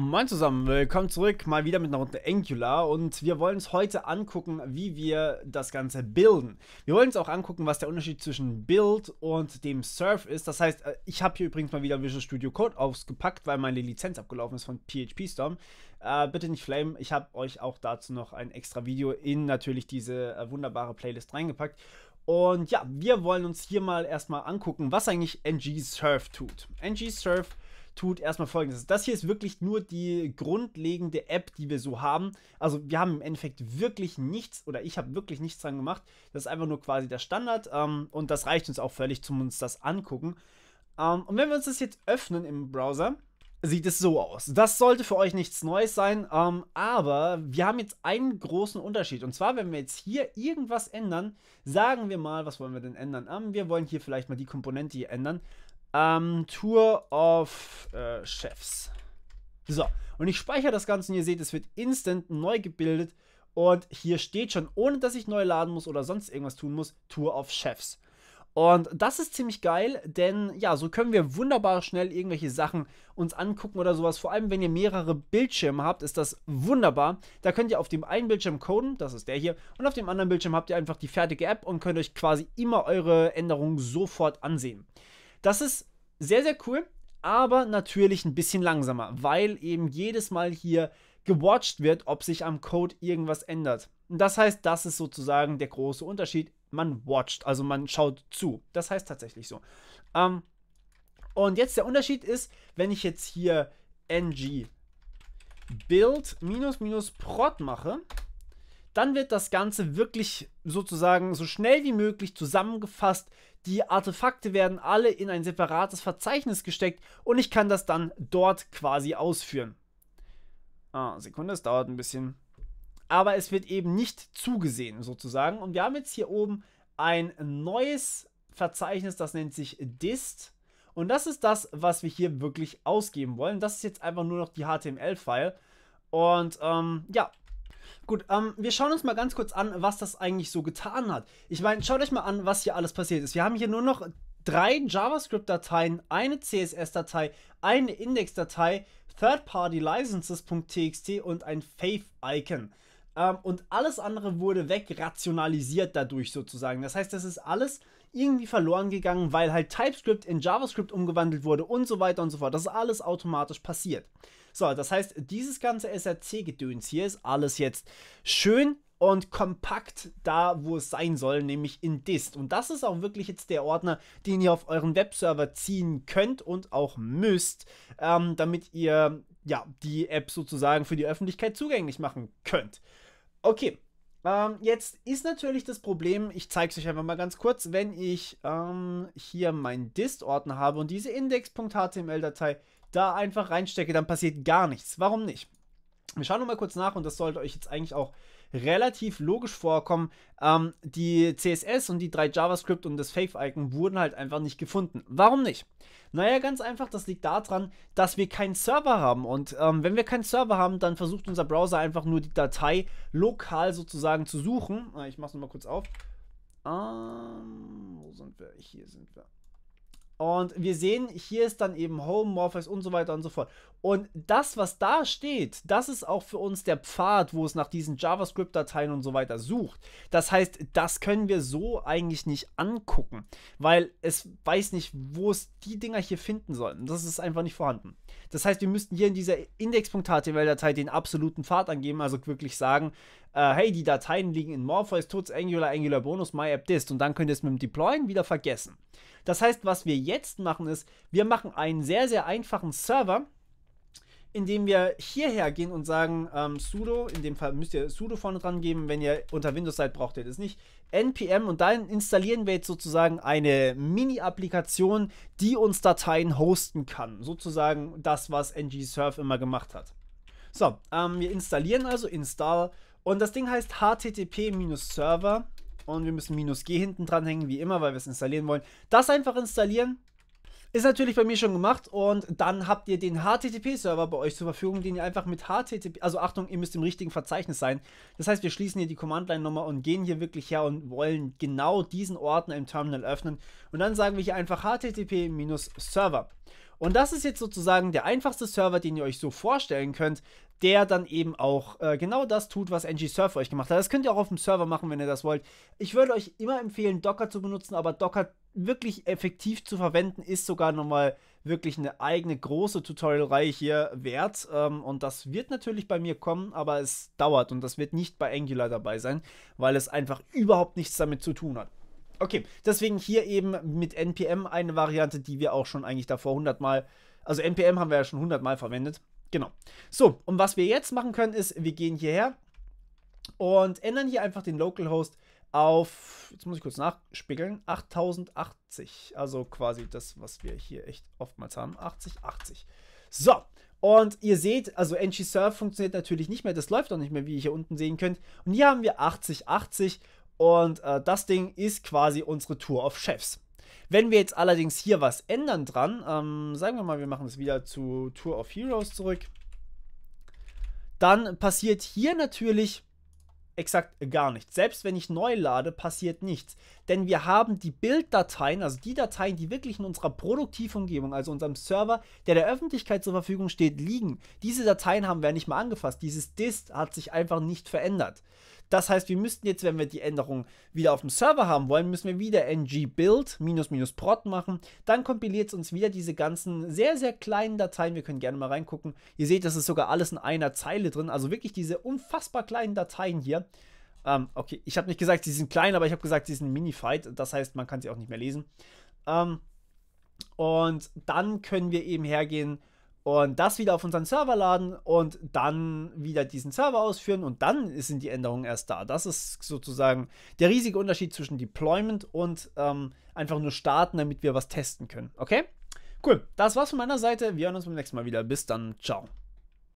Moin zusammen, willkommen zurück, mal wieder mit einer Runde Angular und wir wollen uns heute angucken, wie wir das Ganze bilden. Wir wollen uns auch angucken, was der Unterschied zwischen Build und dem Surf ist. Das heißt, äh, ich habe hier übrigens mal wieder Visual Studio Code ausgepackt, weil meine Lizenz abgelaufen ist von PHP Storm. Äh, bitte nicht flame, ich habe euch auch dazu noch ein extra Video in natürlich diese äh, wunderbare Playlist reingepackt. Und ja, wir wollen uns hier mal erstmal angucken, was eigentlich ng Surf tut. ng Surf tut tut erstmal folgendes. Das hier ist wirklich nur die grundlegende App, die wir so haben. Also wir haben im Endeffekt wirklich nichts oder ich habe wirklich nichts dran gemacht. Das ist einfach nur quasi der Standard ähm, und das reicht uns auch völlig, zum uns das angucken. Ähm, und wenn wir uns das jetzt öffnen im Browser, sieht es so aus. Das sollte für euch nichts Neues sein, ähm, aber wir haben jetzt einen großen Unterschied. Und zwar, wenn wir jetzt hier irgendwas ändern, sagen wir mal, was wollen wir denn ändern? Ähm, wir wollen hier vielleicht mal die Komponente hier ändern. Ähm, Tour of äh, Chefs. So, und ich speichere das Ganze und ihr seht, es wird instant neu gebildet. Und hier steht schon, ohne dass ich neu laden muss oder sonst irgendwas tun muss, Tour of Chefs. Und das ist ziemlich geil, denn ja, so können wir wunderbar schnell irgendwelche Sachen uns angucken oder sowas. Vor allem, wenn ihr mehrere Bildschirme habt, ist das wunderbar. Da könnt ihr auf dem einen Bildschirm coden, das ist der hier, und auf dem anderen Bildschirm habt ihr einfach die fertige App und könnt euch quasi immer eure Änderungen sofort ansehen. Das ist sehr, sehr cool, aber natürlich ein bisschen langsamer, weil eben jedes Mal hier gewatcht wird, ob sich am Code irgendwas ändert. Und das heißt, das ist sozusagen der große Unterschied. Man watcht, also man schaut zu. Das heißt tatsächlich so. Ähm, und jetzt der Unterschied ist, wenn ich jetzt hier ng build minus minus prod mache, dann wird das Ganze wirklich sozusagen so schnell wie möglich zusammengefasst. Die Artefakte werden alle in ein separates Verzeichnis gesteckt und ich kann das dann dort quasi ausführen. Ah, Sekunde, es dauert ein bisschen. Aber es wird eben nicht zugesehen sozusagen. Und wir haben jetzt hier oben ein neues Verzeichnis, das nennt sich dist. Und das ist das, was wir hier wirklich ausgeben wollen. Das ist jetzt einfach nur noch die HTML-File. Und ähm, ja, Gut, ähm, wir schauen uns mal ganz kurz an, was das eigentlich so getan hat. Ich meine, schaut euch mal an, was hier alles passiert ist. Wir haben hier nur noch drei JavaScript-Dateien, eine CSS-Datei, eine Index-Datei, Third-Party-Licenses.txt und ein Faith-Icon. Ähm, und alles andere wurde wegrationalisiert dadurch sozusagen. Das heißt, das ist alles irgendwie verloren gegangen, weil halt TypeScript in JavaScript umgewandelt wurde und so weiter und so fort. Das ist alles automatisch passiert. So, das heißt, dieses ganze SRC-Gedöns hier ist alles jetzt schön und kompakt da, wo es sein soll, nämlich in Dist. Und das ist auch wirklich jetzt der Ordner, den ihr auf euren Webserver ziehen könnt und auch müsst, ähm, damit ihr ja die App sozusagen für die Öffentlichkeit zugänglich machen könnt. Okay. Ähm, jetzt ist natürlich das Problem, ich zeige es euch einfach mal ganz kurz, wenn ich ähm, hier meinen Dist-Ordner habe und diese index.html-Datei da einfach reinstecke, dann passiert gar nichts. Warum nicht? Wir schauen nochmal kurz nach und das sollte euch jetzt eigentlich auch relativ logisch vorkommen. Ähm, die CSS und die drei JavaScript und das Faith-Icon wurden halt einfach nicht gefunden. Warum nicht? Naja, ganz einfach, das liegt daran, dass wir keinen Server haben. Und ähm, wenn wir keinen Server haben, dann versucht unser Browser einfach nur die Datei lokal sozusagen zu suchen. Ah, ich mach's nochmal kurz auf. Ähm, wo sind wir? Hier sind wir. Und wir sehen, hier ist dann eben Home, Morpheus und so weiter und so fort. Und das, was da steht, das ist auch für uns der Pfad, wo es nach diesen JavaScript-Dateien und so weiter sucht. Das heißt, das können wir so eigentlich nicht angucken, weil es weiß nicht, wo es die Dinger hier finden sollten. Das ist einfach nicht vorhanden. Das heißt, wir müssten hier in dieser index.html-Datei den absoluten Pfad angeben, also wirklich sagen, äh, hey, die Dateien liegen in Morpheus, Tuts, Angular, Angular Bonus, MyAppDist und dann könnt ihr es mit dem Deployen wieder vergessen. Das heißt, was wir jetzt machen ist, wir machen einen sehr, sehr einfachen Server, indem wir hierher gehen und sagen ähm, sudo, in dem Fall müsst ihr sudo vorne dran geben, wenn ihr unter Windows seid, braucht ihr das nicht, npm und dann installieren wir jetzt sozusagen eine Mini-Applikation, die uns Dateien hosten kann. Sozusagen das, was ng-surf immer gemacht hat. So, ähm, wir installieren also install und das Ding heißt http-server und wir müssen minus g hinten dran hängen, wie immer, weil wir es installieren wollen. Das einfach installieren. Ist natürlich bei mir schon gemacht und dann habt ihr den HTTP-Server bei euch zur Verfügung, den ihr einfach mit HTTP, also Achtung, ihr müsst im richtigen Verzeichnis sein. Das heißt, wir schließen hier die Command-Line-Nummer und gehen hier wirklich her und wollen genau diesen Ordner im Terminal öffnen und dann sagen wir hier einfach HTTP-Server. Und das ist jetzt sozusagen der einfachste Server, den ihr euch so vorstellen könnt, der dann eben auch äh, genau das tut, was NG Surf euch gemacht hat. Das könnt ihr auch auf dem Server machen, wenn ihr das wollt. Ich würde euch immer empfehlen, Docker zu benutzen, aber Docker wirklich effektiv zu verwenden, ist sogar nochmal wirklich eine eigene große Tutorial-Reihe hier wert. Ähm, und das wird natürlich bei mir kommen, aber es dauert und das wird nicht bei Angular dabei sein, weil es einfach überhaupt nichts damit zu tun hat. Okay, deswegen hier eben mit NPM eine Variante, die wir auch schon eigentlich davor 100 Mal, also NPM haben wir ja schon 100 Mal verwendet. Genau. So, und was wir jetzt machen können, ist, wir gehen hierher und ändern hier einfach den Localhost auf, jetzt muss ich kurz nachspiegeln, 8080. Also quasi das, was wir hier echt oftmals haben, 8080. So, und ihr seht, also ng-Serve funktioniert natürlich nicht mehr, das läuft auch nicht mehr, wie ihr hier unten sehen könnt. Und hier haben wir 8080 und äh, das Ding ist quasi unsere Tour of Chefs. Wenn wir jetzt allerdings hier was ändern dran, ähm, sagen wir mal, wir machen es wieder zu Tour of Heroes zurück, dann passiert hier natürlich exakt gar nichts. Selbst wenn ich neu lade, passiert nichts. Denn wir haben die Bilddateien, also die Dateien, die wirklich in unserer Produktivumgebung, also unserem Server, der der Öffentlichkeit zur Verfügung steht, liegen. Diese Dateien haben wir nicht mal angefasst. Dieses Dist hat sich einfach nicht verändert. Das heißt, wir müssten jetzt, wenn wir die Änderung wieder auf dem Server haben wollen, müssen wir wieder ng-build minus prot machen. Dann kompiliert es uns wieder diese ganzen sehr, sehr kleinen Dateien. Wir können gerne mal reingucken. Ihr seht, das ist sogar alles in einer Zeile drin. Also wirklich diese unfassbar kleinen Dateien hier. Ähm, okay, ich habe nicht gesagt, sie sind klein, aber ich habe gesagt, sie sind minified. Das heißt, man kann sie auch nicht mehr lesen. Ähm, und dann können wir eben hergehen und das wieder auf unseren Server laden und dann wieder diesen Server ausführen und dann sind die Änderungen erst da. Das ist sozusagen der riesige Unterschied zwischen Deployment und ähm, einfach nur starten, damit wir was testen können. Okay? Cool. Das war's von meiner Seite. Wir hören uns beim nächsten Mal wieder. Bis dann. Ciao.